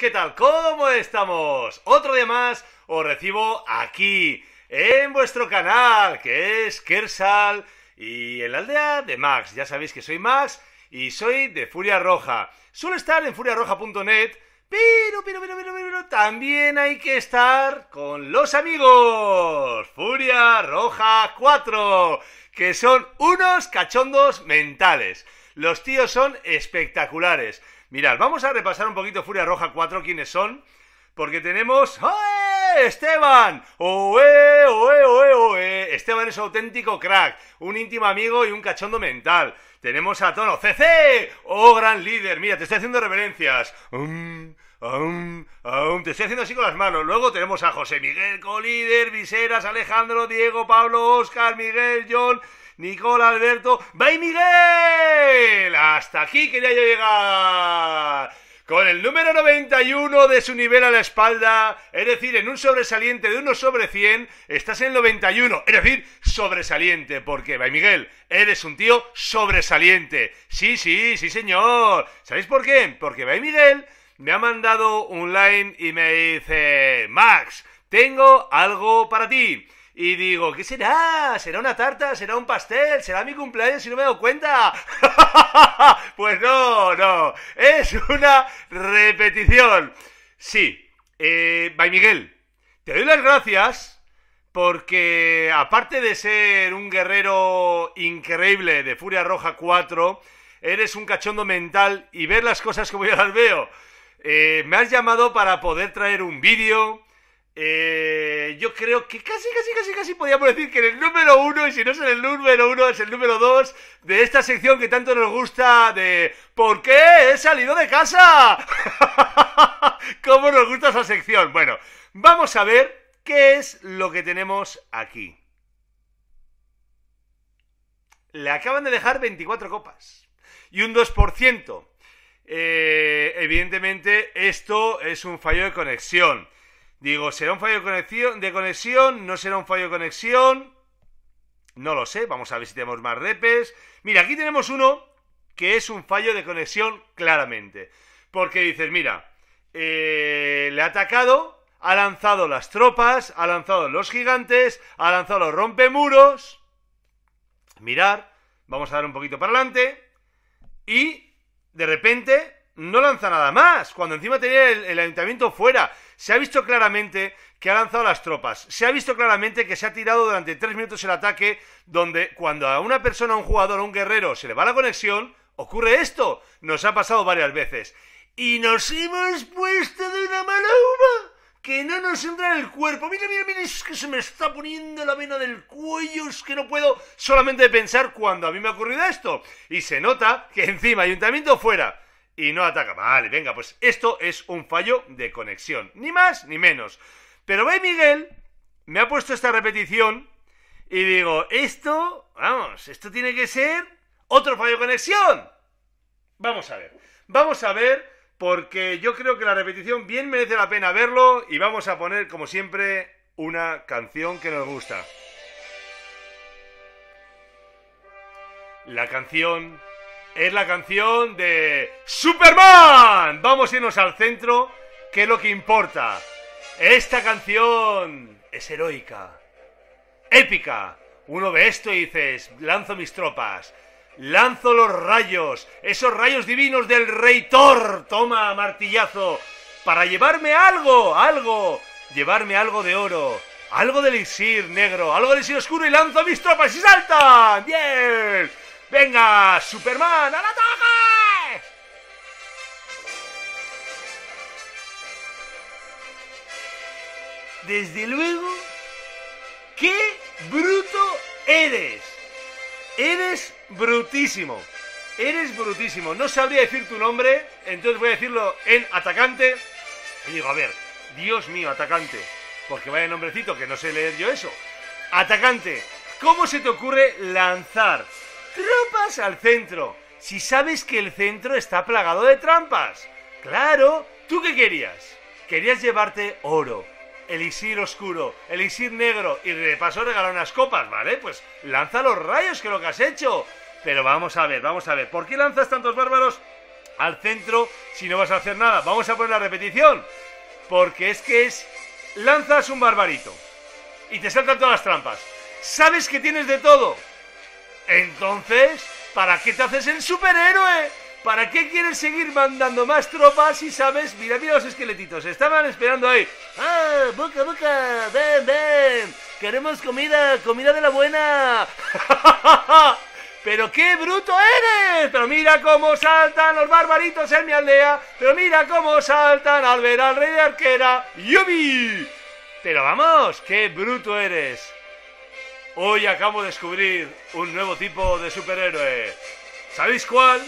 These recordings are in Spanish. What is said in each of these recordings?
¿qué tal? ¿Cómo estamos? Otro día más os recibo aquí, en vuestro canal, que es Kersal y en la aldea de Max. Ya sabéis que soy Max y soy de Furia Roja. Suelo estar en furiarroja.net, pero, pero, pero, pero, pero, también hay que estar con los amigos. Furia Roja 4, que son unos cachondos mentales. Los tíos son espectaculares. Mirad, vamos a repasar un poquito Furia Roja 4, quiénes son, porque tenemos... Esteban! ¡Oe, oe, oe, Esteban es auténtico crack, un íntimo amigo y un cachondo mental. Tenemos a Tono CC, oh gran líder, mira, te estoy haciendo reverencias. Um, um, um, te estoy haciendo así con las manos. Luego tenemos a José Miguel, colíder, Viseras, Alejandro, Diego, Pablo, Oscar, Miguel, John, Nicole, Alberto. ¡Bye, Miguel! Hasta aquí quería yo llegar con el número 91 de su nivel a la espalda, es decir, en un sobresaliente de 1 sobre 100, estás en 91, es decir, sobresaliente, porque, Bay Miguel, eres un tío sobresaliente. Sí, sí, sí, señor. ¿Sabéis por qué? Porque Bay Miguel me ha mandado un line y me dice, Max, tengo algo para ti. Y digo, ¿qué será? ¿Será una tarta? ¿Será un pastel? ¿Será mi cumpleaños si no me he dado cuenta? pues no, no. Es una repetición. Sí. Eh, Miguel, te doy las gracias porque aparte de ser un guerrero increíble de Furia Roja 4, eres un cachondo mental y ver las cosas como yo las veo. Eh, me has llamado para poder traer un vídeo eh, yo creo que casi, casi, casi, casi podíamos decir que en el número uno, y si no es en el número uno, es el número dos de esta sección que tanto nos gusta de ¿Por qué he salido de casa? ¿Cómo nos gusta esa sección? Bueno, vamos a ver qué es lo que tenemos aquí. Le acaban de dejar 24 copas y un 2%. Eh, evidentemente, esto es un fallo de conexión. Digo, ¿será un fallo de conexión, ¿No será un fallo de conexión? No lo sé, vamos a ver si tenemos más repes. Mira, aquí tenemos uno que es un fallo de conexión claramente. Porque dices, mira, eh, le ha atacado, ha lanzado las tropas, ha lanzado los gigantes, ha lanzado los rompemuros. Mirar, vamos a dar un poquito para adelante. Y de repente no lanza nada más, cuando encima tenía el, ayuntamiento fuera. Se ha visto claramente que ha lanzado las tropas. Se ha visto claramente que se ha tirado durante tres minutos el ataque, donde cuando a una persona, a un jugador, a un guerrero se le va la conexión, ocurre esto. Nos ha pasado varias veces. Y nos hemos puesto de una mala uva que no nos entra en el cuerpo. Mira, mira, mira, es que se me está poniendo la vena del cuello, es que no puedo solamente pensar cuando a mí me ha ocurrido esto. Y se nota que encima, ayuntamiento fuera y no ataca. Vale, venga, pues esto es un fallo de conexión, ni más ni menos. Pero ve Miguel, me ha puesto esta repetición y digo, esto, vamos, esto tiene que ser otro fallo de conexión. Vamos a ver, vamos a ver porque yo creo que la repetición bien merece la pena verlo y vamos a poner, como siempre, una canción que nos gusta. La canción es la canción de Superman. Vamos a irnos al centro, que es lo que importa. Esta canción es heroica, épica. Uno ve esto y dices, lanzo mis tropas, lanzo los rayos, esos rayos divinos del rey Thor, toma martillazo, para llevarme algo, algo, llevarme algo de oro, algo de elixir negro, algo de elixir oscuro y lanzo mis tropas y saltan. ¡Bien! ¡Venga, Superman, al ataque! Desde luego, ¡qué bruto eres! Eres brutísimo. Eres brutísimo. No sabría decir tu nombre, entonces voy a decirlo en atacante. Y digo, a ver, Dios mío, atacante. Porque vaya nombrecito que no sé leer yo eso. Atacante, ¿cómo se te ocurre lanzar Trampas al centro. Si sabes que el centro está plagado de trampas. Claro, ¿tú qué querías? Querías llevarte oro, elixir oscuro, elixir negro y de paso regalar unas copas, ¿vale? Pues lanza los rayos, que es lo que has hecho. Pero vamos a ver, vamos a ver. ¿Por qué lanzas tantos bárbaros al centro si no vas a hacer nada? Vamos a poner la repetición. Porque es que es... Lanzas un barbarito y te saltan todas las trampas. Sabes que tienes de todo. Entonces, ¿para qué te haces el superhéroe? ¿Para qué quieres seguir mandando más tropas si sabes? Mira, mira los esqueletitos, estaban esperando ahí. ¡Ah! ¡Boca, boca! ¡Ven, ven! ¡Queremos comida! ¡Comida de la buena! ¡Pero qué bruto eres! ¡Pero mira cómo saltan los barbaritos en mi aldea! ¡Pero mira cómo saltan al ver al rey de arquera! ¡Yubi! ¡Pero vamos! ¡Qué bruto eres! Hoy acabo de descubrir un nuevo tipo de superhéroe. ¿Sabéis cuál?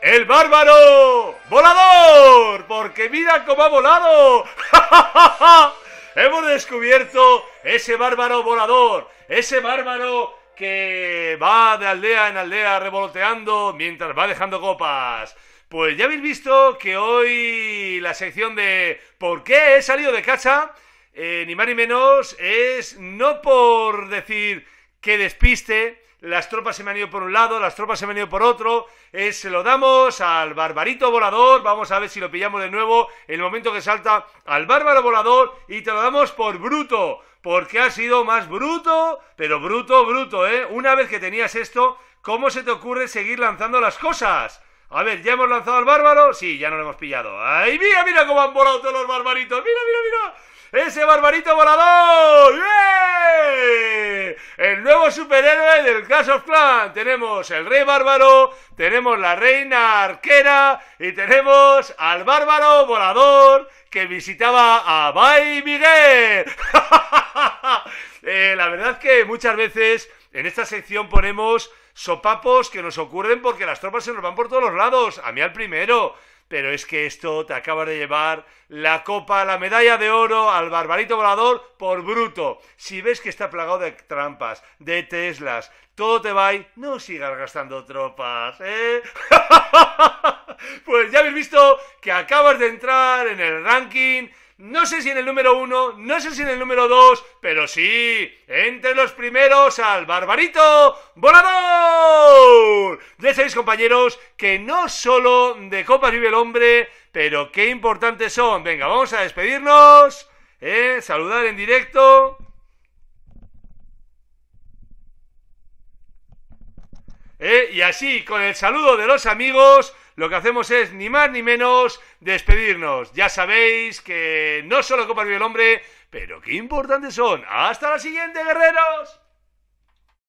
¡El bárbaro! ¡Volador! Porque mira cómo ha volado. ¡Ja, Hemos descubierto ese bárbaro volador, ese bárbaro que va de aldea en aldea revoloteando mientras va dejando copas. Pues ya habéis visto que hoy la sección de ¿Por qué he salido de casa? Eh, ni más ni menos, es no por decir que despiste, las tropas se me han ido por un lado, las tropas se me han ido por otro, se lo damos al barbarito volador, vamos a ver si lo pillamos de nuevo, en el momento que salta al bárbaro volador y te lo damos por bruto, porque ha sido más bruto, pero bruto, bruto, ¿eh? Una vez que tenías esto, ¿cómo se te ocurre seguir lanzando las cosas? A ver, ¿ya hemos lanzado al bárbaro? Sí, ya no lo hemos pillado. ¡Ay, mira, mira cómo han volado todos los barbaritos! ¡Mira, mira, mira! ¡Ese barbarito volador! ¡Bien! El nuevo superhéroe del Clash of Clans. Tenemos el rey bárbaro, tenemos la reina arquera y tenemos al bárbaro volador que visitaba a Bay Miguel. Eh, la verdad es que muchas veces en esta sección ponemos sopapos que nos ocurren porque las tropas se nos van por todos los lados. A mí al primero. Pero es que esto te acaba de llevar la copa, la medalla de oro al barbarito volador por bruto. Si ves que está plagado de trampas, de teslas, todo te va y no sigas gastando tropas, ¿eh? pues ya habéis visto que acabas de entrar en el ranking no sé si en el número uno, no sé si en el número dos, pero sí, entre los primeros al Barbarito Volador. de seis compañeros, que no solo de copas vive el hombre, pero qué importantes son. Venga, vamos a despedirnos, eh, saludar en directo. Eh, y así, con el saludo de los amigos, lo que hacemos es ni más ni menos despedirnos. Ya sabéis que no solo copa el hombre, pero qué importantes son. ¡Hasta la siguiente, guerreros!